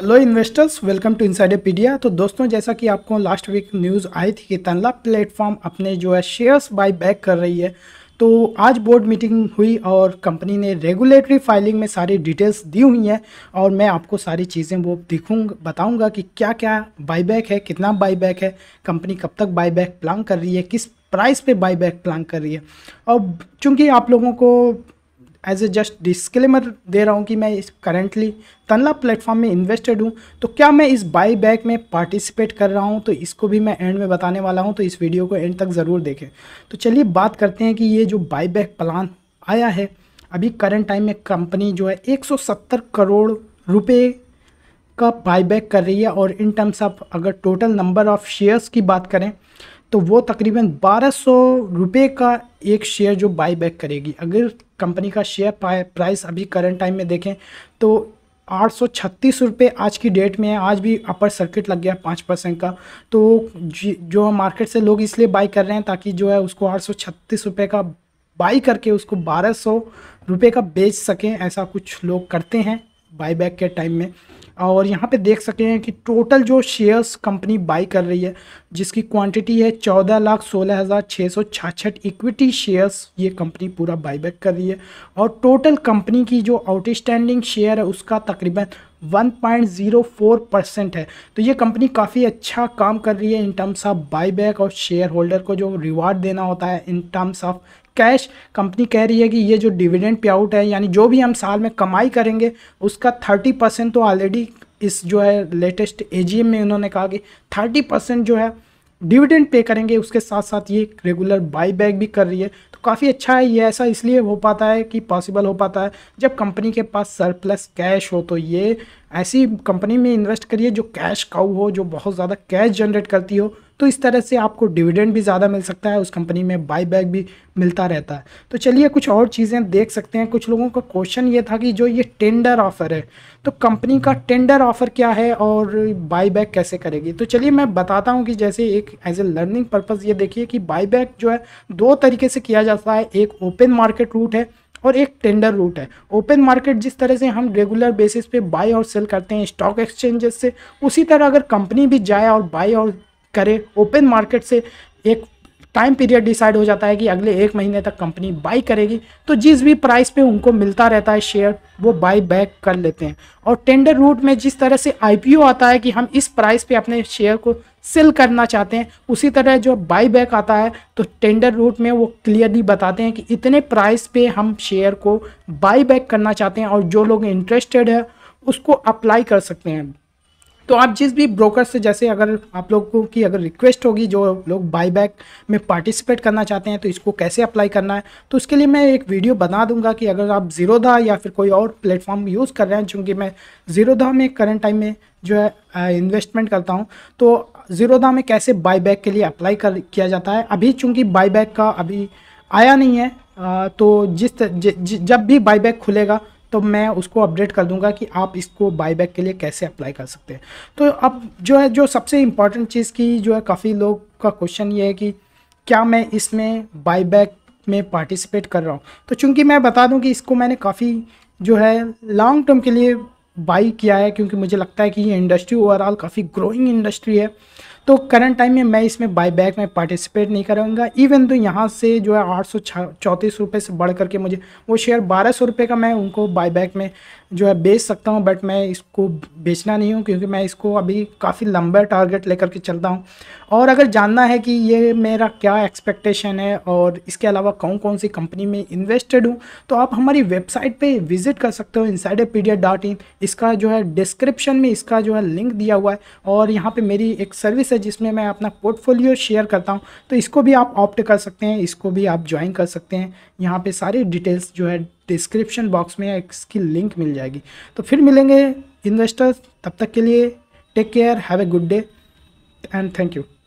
hello investors welcome to Insidepedia तो दोस्तों जैसा कि आपको लास्ट वीक न्यूज़ आई थी कि तनला प्लेटफॉर्म अपने जो है शेयर्स बाई बैक कर रही है तो आज बोर्ड मीटिंग हुई और कंपनी ने रेगुलेटरी फाइलिंग में सारी डिटेल्स दी हुई हैं और मैं आपको सारी चीज़ें वो दिखूँ बताऊँगा कि क्या क्या बाईबैक है कितना बाईबैक है कंपनी कब तक बाईबैक प्लान कर रही है किस प्राइस पे बाईबैक प्लान कर रही है और चूँकि आप लोगों को एज ए जस्ट डिस्क्लेमर दे रहा हूँ कि मैं इस करेंटली तनला प्लेटफॉर्म में इन्वेस्टेड हूँ तो क्या मैं इस बाई बैक में पार्टिसिपेट कर रहा हूँ तो इसको भी मैं एंड में बताने वाला हूँ तो इस वीडियो को एंड तक ज़रूर देखें तो चलिए बात करते हैं कि ये जो बाई बैक प्लान आया है अभी करंट टाइम में कंपनी जो है 170 करोड़ रुपए का बाईबैक कर रही है और इन टर्म्स ऑफ अगर टोटल नंबर ऑफ़ शेयर्स की बात करें तो वो तकरीबन बारह सौ रुपये का एक शेयर जो बाई बैक करेगी अगर कंपनी का शेयर प्राइस अभी करंट टाइम में देखें तो आठ सौ छत्तीस रुपये आज की डेट में है आज भी अपर सर्किट लग गया पाँच परसेंट का तो जो मार्केट से लोग इसलिए बाई कर रहे हैं ताकि जो है उसको आठ सौ छत्तीस रुपये का बाई करके उसको बारह सौ रुपये का बेच सकें ऐसा कुछ लोग करते हैं बाईबैक के टाइम में और यहाँ पे देख सकते हैं कि टोटल जो शेयर्स कंपनी बाई कर रही है जिसकी क्वांटिटी है चौदह लाख सोलह हज़ार छः सौ छाछठ इक्विटी शेयर्स ये कंपनी पूरा बाईबैक कर रही है और टोटल कंपनी की जो आउटस्टैंडिंग शेयर है उसका तकरीबन 1.04 परसेंट है तो ये कंपनी काफ़ी अच्छा काम कर रही है इन टर्म्स ऑफ बाईबैक और शेयर होल्डर को जो रिवार्ड देना होता है in terms of cash company कह रही है कि ये जो डिविडेंड पे आउट है यानी जो भी हम साल में कमाई करेंगे उसका थर्टी परसेंट तो ऑलरेडी इस जो है लेटेस्ट एजीएम में उन्होंने कहा कि थर्टी परसेंट जो है डिविडेंड पे करेंगे उसके साथ साथ ये रेगुलर बाई बैक भी कर रही है तो काफ़ी अच्छा है ये ऐसा इसलिए हो पाता है कि पॉसिबल हो पाता है जब कंपनी के पास सरप्लस कैश हो तो ये ऐसी कंपनी में इन्वेस्ट करिए जो कैश काउ हो जो बहुत ज़्यादा कैश जनरेट करती हो तो इस तरह से आपको डिविडेंड भी ज़्यादा मिल सकता है उस कंपनी में बाई बैक भी मिलता रहता है तो चलिए कुछ और चीज़ें देख सकते हैं कुछ लोगों का क्वेश्चन ये था कि जो ये टेंडर ऑफ़र है तो कंपनी का टेंडर ऑफ़र क्या है और बाई बैक कैसे करेगी तो चलिए मैं बताता हूँ कि जैसे एक एज ए लर्निंग पर्पज़ ये देखिए कि बाई बैक जो है दो तरीके से किया जाता है एक ओपन मार्केट रूट है और एक टेंडर रूट है ओपन मार्केट जिस तरह से हम रेगुलर बेसिस पे बाई और सेल करते हैं स्टॉक एक्सचेंजेस से उसी तरह अगर कंपनी भी जाए और बाय और करें ओपन मार्केट से एक टाइम पीरियड डिसाइड हो जाता है कि अगले एक महीने तक कंपनी बाई करेगी तो जिस भी प्राइस पे उनको मिलता रहता है शेयर वो बाई बैक कर लेते हैं और टेंडर रूट में जिस तरह से आईपीओ आता है कि हम इस प्राइस पे अपने शेयर को सेल करना चाहते हैं उसी तरह जो बाई बैक आता है तो टेंडर रूट में वो क्लियरली बताते हैं कि इतने प्राइस पर हम शेयर को बाई बैक करना चाहते हैं और जो लोग इंटरेस्टेड है उसको अप्लाई कर सकते हैं तो आप जिस भी ब्रोकर से जैसे अगर आप लोगों की अगर रिक्वेस्ट होगी जो लोग बाईबैक में पार्टिसिपेट करना चाहते हैं तो इसको कैसे अप्लाई करना है तो उसके लिए मैं एक वीडियो बना दूंगा कि अगर आप जीरोधा या फिर कोई और प्लेटफॉर्म यूज़ कर रहे हैं चूँकि मैं जीरोधा में करंट टाइम में जो है इन्वेस्टमेंट करता हूँ तो जीरोधा में कैसे बाईबैक के लिए अप्लाई कर किया जाता है अभी चूँकि बाईबैक का अभी आया नहीं है आ, तो जिस ज, ज, जब भी बाईबैक खुलेगा तो मैं उसको अपडेट कर दूंगा कि आप इसको बाईबैक के लिए कैसे अप्लाई कर सकते हैं तो अब जो है जो सबसे इम्पॉर्टेंट चीज़ की जो है काफ़ी लोग का क्वेश्चन ये है कि क्या मैं इसमें बाईबैक में पार्टिसिपेट कर रहा हूँ तो चूंकि मैं बता दूँ कि इसको मैंने काफ़ी जो है लॉन्ग टर्म के लिए बाई किया है क्योंकि मुझे लगता है कि ये इंडस्ट्री ओवरऑल काफ़ी ग्रोइंग इंडस्ट्री है तो करंट टाइम में मैं इसमें बाईबैक बैक में पार्टिसिपेट नहीं करूँगा इवन तो यहाँ से जो है आठ सौ चौंतीस रुपये से बढ़ करके मुझे वो शेयर बारह सौ रुपये का मैं उनको बाईबैक बैक में जो है बेच सकता हूँ बट मैं इसको बेचना नहीं हूँ क्योंकि मैं इसको अभी काफ़ी लंबा टारगेट लेकर के चलता हूँ और अगर जानना है कि ये मेरा क्या एक्सपेक्टेशन है और इसके अलावा कौन कौन सी कंपनी में इन्वेस्टेड हूँ तो आप हमारी वेबसाइट पर विजिट कर सकते हो इन इसका जो है डिस्क्रिप्शन में इसका जो है लिंक दिया हुआ है और यहाँ पर मेरी एक सर्विस सर्विस है जिसमें मैं अपना पोर्टफोलियो शेयर करता हूँ तो इसको भी आप ऑप्ट कर सकते हैं इसको भी आप ज्वाइन कर सकते हैं यहाँ पे सारी डिटेल्स जो है डिस्क्रिप्शन बॉक्स में इसकी लिंक मिल जाएगी तो फिर मिलेंगे इन्वेस्टर्स तब तक के लिए take care have a good day and thank you